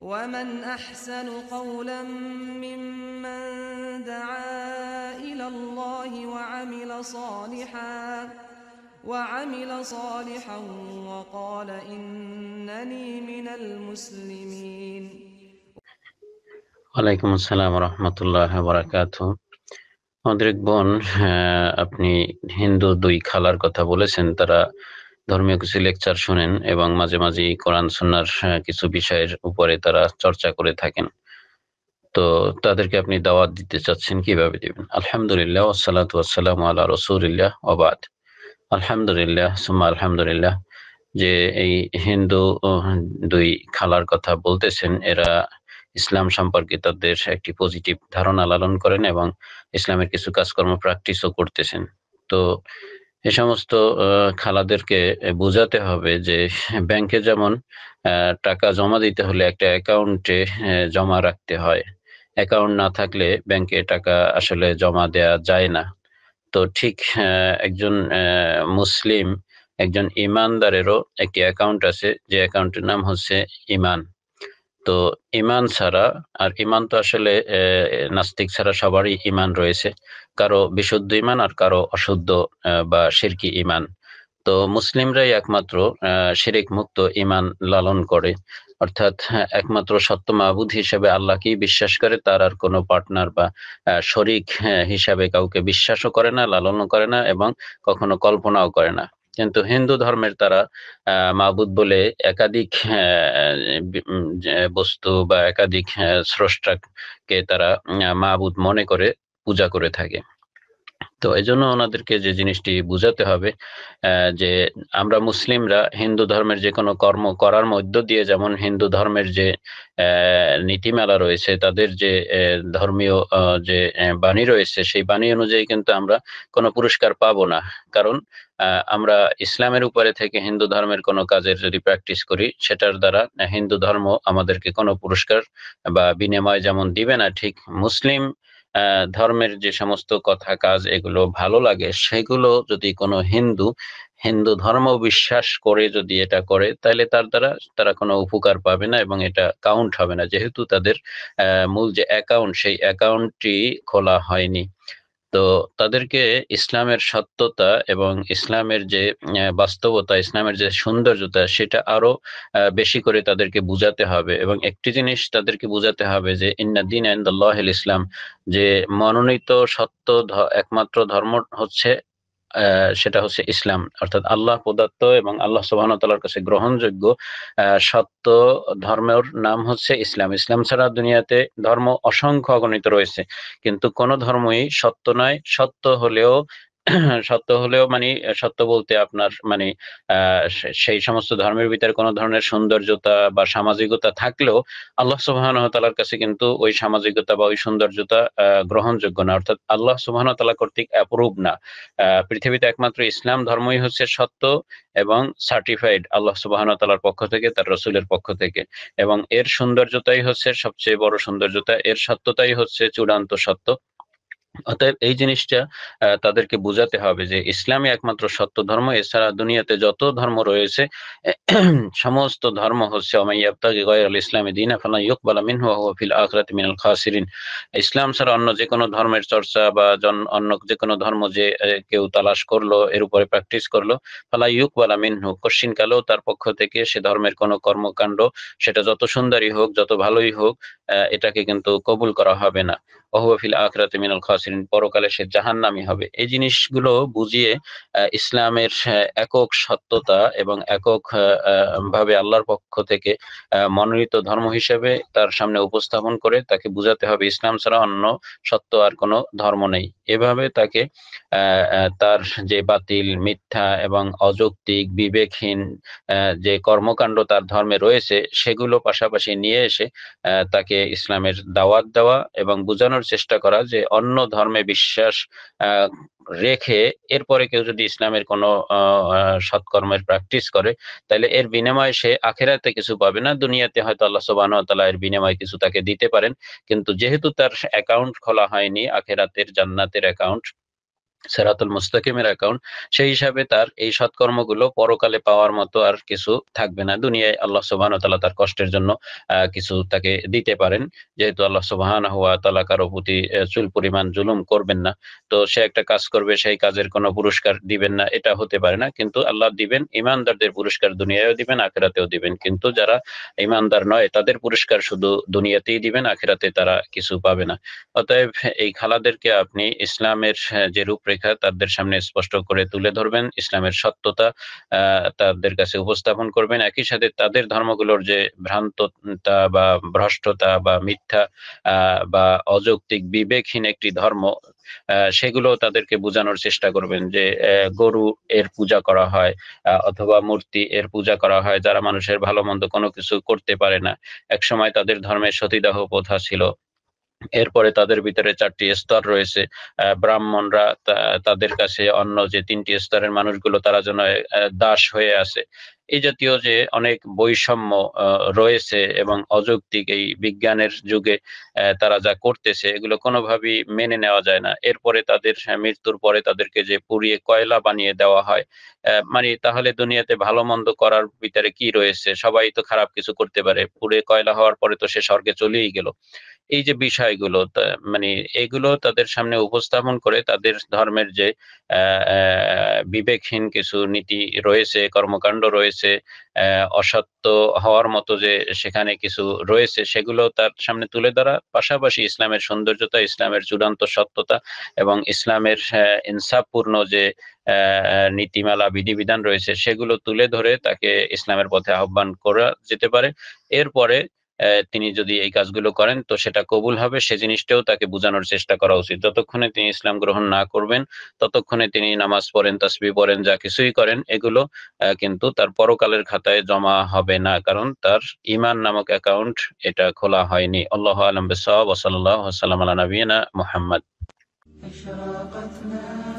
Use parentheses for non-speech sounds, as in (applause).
ومن أحسن قولا ممن دعا إلى الله وعمل صالحا وعمل صالحا وقال إنني من المسلمين ওয়ালাইকুম আসসালাম রহমতুল্লাহ বারাকাত আমাদের এক বোন আপনি হিন্দু দুই খালার কথা বলেছেন তারা ধর্মীয় কিছু লেকচার শুনেন এবং মাঝে মাঝে কোরআন সুন্নার কিছু বিষয়ের উপরে তারা চর্চা করে থাকেন তো তাদেরকে আপনি দাওয়াত দিতে চাচ্ছেন কিভাবে দেবেন আলহামদুলিল্লাহ ওসালাত ওয়াসালাম আল্লাহ রসুলিল্লাহ অবাদ আলহামদুলিল্লাহ সুমা আলহামদুলিল্লাহ যে এই হিন্দু দুই খালার কথা বলতেছেন এরা ইসলাম সম্পর্কে তাদের একটি পজিটিভ ধারণা লালন করেন এবং ইসলামের কিছু কাজকর্ম প্র্যাকটিসও করতেছেন তো এ সমস্ত খালাদেরকে বোঝাতে হবে যে ব্যাংকে যেমন টাকা জমা দিতে হলে একটা অ্যাকাউন্টে জমা রাখতে হয় অ্যাকাউন্ট না থাকলে ব্যাংকে টাকা আসলে জমা দেয়া যায় না তো ঠিক একজন মুসলিম একজন ইমানদারেরও একটি অ্যাকাউন্ট আছে যে অ্যাকাউন্টের নাম হচ্ছে ইমান তো ইমান ছাড়া আর ইমান তো আসলে নাস্তিক ছাড়া সবারই ইমান রয়েছে কারো বিশুদ্ধ ইমান আর কারো অশুদ্ধ বা শিরকি ইমান তো মুসলিমরাই একমাত্র শিরিক মুক্ত ইমান লালন করে অর্থাৎ হ্যাঁ, একমাত্র সত্য মাহবুদ হিসেবে আল্লাহকেই বিশ্বাস করে তার আর কোনো পার্টনার বা শরিক হ্যাঁ, হিসাবে কাউকে বিশ্বাসও করে না লালনও করে না এবং কখনো কল্পনাও করে না কিন্তু হিন্দু ধর্মের তারা মাবুদ বলে একাধিক বস্তু বা একাধিক স্রষ্টাকে তারা মাহবুদ মনে করে পূজা করে থাকে তো এই জন্য ওনাদেরকে যে জিনিসটি বুঝাতে হবে যে আমরা মুসলিমরা হিন্দু ধর্মের যে কোনো কর্ম করার মধ্য দিয়ে যেমন হিন্দু ধর্মের যে নীতিমালা রয়েছে তাদের যে ধর্মীয় যে বাণী রয়েছে সেই বাণী অনুযায়ী কিন্তু আমরা কোনো পুরস্কার পাবো না কারণ আমরা ইসলামের উপরে থেকে হিন্দু ধর্মের কোনো কাজের যদি প্র্যাকটিস করি সেটার দ্বারা হিন্দু ধর্ম আমাদেরকে কোনো পুরস্কার বা বিনিময় যেমন দিবে না ঠিক মুসলিম ধর্মের যে সমস্ত কথা কাজ এগুলো ভালো লাগে সেগুলো যদি কোনো হিন্দু হিন্দু ধর্ম বিশ্বাস করে যদি এটা করে তাহলে তার দ্বারা তারা কোনো উপকার পাবে না এবং এটা কাউন্ট হবে না যেহেতু তাদের মূল যে অ্যাকাউন্ট সেই অ্যাকাউন্টটি খোলা হয়নি তো তাদেরকে ইসলামের সত্যতা এবং ইসলামের যে বাস্তবতা ইসলামের যে সৌন্দর্যতা সেটা আরো বেশি করে তাদেরকে বুঝাতে হবে এবং একটি জিনিস তাদেরকে বুঝাতে হবে যে ইন্নাদ্দিন আইন্দাল্লাহ ইসলাম যে মনোনীত সত্য একমাত্র ধর্ম হচ্ছে সেটা হচ্ছে ইসলাম অর্থাৎ আল্লাহ প্রদত্ত এবং আল্লাহ সুবাহতালার কাছে গ্রহণযোগ্য সত্য ধর্মের নাম হচ্ছে ইসলাম ইসলাম ছাড়া দুনিয়াতে ধর্ম অসংখ্য অগণিত রয়েছে কিন্তু কোন ধর্মই সত্য নয় সত্য হলেও সত্য হলেও মানে সত্য বলতে আপনার মানে সেই সমস্ত ধর্মের ভিতরে কোনো ধরনের সৌন্দর্যতা বা সামাজিকতা থাকলেও আল্লাহ তালার কাছে কিন্তু ওই সামাজিকতা বা ওই সৌন্দর্যতা গ্রহণযোগ্য না অর্থাৎ আল্লাহ সুবাহন তালা কর্তৃক অ্যাপ্রুভ না পৃথিবীতে একমাত্র ইসলাম ধর্মই হচ্ছে সত্য এবং সার্টিফাইড আল্লাহ সুবাহন তালার পক্ষ থেকে তার রসুলের পক্ষ থেকে এবং এর সৌন্দর্যতাই হচ্ছে সবচেয়ে বড় সৌন্দর্যতা এর সত্যতাই হচ্ছে চূড়ান্ত সত্য অতএব এই জিনিসটা তাদেরকে বুঝাতে হবে যে ইসলামই একমাত্র সত্য ধর্ম এছাড়া দুনিয়াতে যত ধর্ম রয়েছে (clears throat) সমস্ত ধর্ম হচ্ছে ইসলামী দিন মিনাল খাসিরিন ইসলাম ছাড়া অন্য যে কোনো ধর্মের চর্চা বা অন্য যে কোনো ধর্ম যে কেউ তালাশ করলো এর উপরে প্র্যাকটিস করলো ফালা ইউক বালা মিনহু কশিন কালেও তার পক্ষ থেকে সে ধর্মের কোনো কর্মকাণ্ড সেটা যত সুন্দরই হোক যত ভালোই হোক এটাকে কিন্তু কবুল করা হবে না ওহুয়া ফিল আখরাতে মিনাল খাসির করেছেন পরকালে সে জাহান্নামি হবে এই জিনিসগুলো বুঝিয়ে ইসলামের একক সত্যতা এবং একক ভাবে আল্লাহর পক্ষ থেকে মনোনীত ধর্ম হিসেবে তার সামনে উপস্থাপন করে তাকে বুঝাতে হবে ইসলাম ছাড়া অন্য সত্য আর কোনো ধর্ম নেই এভাবে তাকে তার যে বাতিল মিথ্যা এবং অযৌক্তিক বিবেকহীন যে কর্মকাণ্ড তার ধর্মে রয়েছে সেগুলো পাশাপাশি নিয়ে এসে তাকে ইসলামের দাওয়াত দেওয়া এবং বোঝানোর চেষ্টা করা যে অন্য ধর্মে বিশ্বাস রেখে এরপরে কেউ যদি ইসলামের কোনো সৎকর্মের প্র্যাকটিস করে তাহলে এর বিনিময়ে সে আখেরাতে কিছু পাবে না দুনিয়াতে হয়তো আল্লাহ সোবান তালা এর বিনিময়ে কিছু তাকে দিতে পারেন কিন্তু যেহেতু তার অ্যাকাউন্ট খোলা হয়নি আখেরাতের জান্নাতের their account সেরাতুল মুস্তাকিমের অ্যাকাউন্ট সেই হিসাবে তার এই সৎকর্মগুলো পরকালে পাওয়ার মতো আর কিছু থাকবে না দুনিয়ায় আল্লাহ সুবাহ তালা তার কষ্টের জন্য কিছু তাকে দিতে পারেন যেহেতু আল্লাহ সুবাহান হওয়া তালা কারো প্রতি চুল পরিমাণ জুলুম করবেন না তো সে একটা কাজ করবে সেই কাজের কোনো পুরস্কার দিবেন না এটা হতে পারে না কিন্তু আল্লাহ দিবেন ইমানদারদের পুরস্কার দুনিয়ায়ও দিবেন আখেরাতেও দিবেন কিন্তু যারা ইমানদার নয় তাদের পুরস্কার শুধু দুনিয়াতেই দিবেন আখেরাতে তারা কিছু পাবে না অতএব এই খালাদেরকে আপনি ইসলামের যে রূপ রূপরেখা তাদের সামনে স্পষ্ট করে তুলে ধরবেন ইসলামের সত্যতা তাদের কাছে উপস্থাপন করবেন একই সাথে তাদের ধর্মগুলোর যে ভ্রান্ততা বা ভ্রষ্টতা বা মিথ্যা বা অযৌক্তিক বিবেকহীন একটি ধর্ম সেগুলো তাদেরকে বোঝানোর চেষ্টা করবেন যে গরু এর পূজা করা হয় অথবা মূর্তি এর পূজা করা হয় যারা মানুষের ভালো মন্দ কোনো কিছু করতে পারে না এক সময় তাদের ধর্মের সতীদাহ প্রথা ছিল এরপরে তাদের ভিতরে চারটি স্তর রয়েছে ব্রাহ্মণরা তাদের কাছে অন্য যে তিনটি স্তরের মানুষগুলো তারা যেন দাস হয়ে আছে এই জাতীয় যে অনেক বৈষম্য রয়েছে এবং অযৌক্তিক এই বিজ্ঞানের যুগে তারা যা করতেছে এগুলো কোনোভাবেই মেনে নেওয়া যায় না এরপরে তাদের হ্যাঁ, মৃত্যুর পরে তাদেরকে যে পুড়িয়ে কয়লা বানিয়ে দেওয়া হয় মানে তাহলে দুনিয়াতে ভালো মন্দ করার ভিতরে কি রয়েছে সবাই তো খারাপ কিছু করতে পারে পুড়ে কয়লা হওয়ার পরে তো সে স্বর্গে চলেই গেল এই যে বিষয়গুলো মানে এগুলো তাদের সামনে উপস্থাপন করে তাদের ধর্মের যে বিবেকহীন কিছু নীতি রয়েছে কর্মকাণ্ড রয়েছে অসত্য হওয়ার মতো যে সেখানে কিছু রয়েছে সেগুলো তার সামনে তুলে ধরা পাশাপাশি ইসলামের সৌন্দর্যতা ইসলামের চূড়ান্ত সত্যতা এবং ইসলামের ইনসাফপূর্ণ যে নীতিমালা বিধিবিধান রয়েছে সেগুলো তুলে ধরে তাকে ইসলামের পথে আহ্বান করা যেতে পারে এরপরে তিনি যদি এই কাজগুলো করেন তো সেটা কবুল হবে সে জিনিসটাও তাকে বোঝানোর চেষ্টা করা উচিত যতক্ষণে তিনি ইসলাম গ্রহণ না করবেন ততক্ষণে তিনি নামাজ পড়েন তসবি পড়েন যা কিছুই করেন এগুলো কিন্তু তার পরকালের খাতায় জমা হবে না কারণ তার ইমান নামক অ্যাকাউন্ট এটা খোলা হয়নি আল্লাহ আলম বেসব ওসল্লাহ সাল্লাম আলা নবীনা মোহাম্মদ